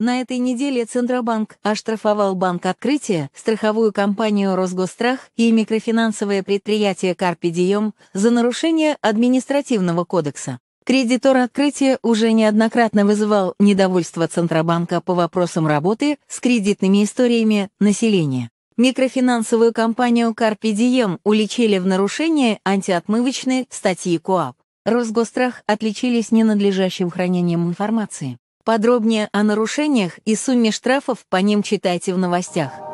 На этой неделе Центробанк оштрафовал Банк Открытия, страховую компанию Росгострах и микрофинансовое предприятие Карпи за нарушение административного кодекса. Кредитор Открытия уже неоднократно вызывал недовольство Центробанка по вопросам работы с кредитными историями населения. Микрофинансовую компанию Карпи уличили в нарушении антиотмывочной статьи КОАП. Росгострах отличились ненадлежащим хранением информации. Подробнее о нарушениях и сумме штрафов по ним читайте в новостях.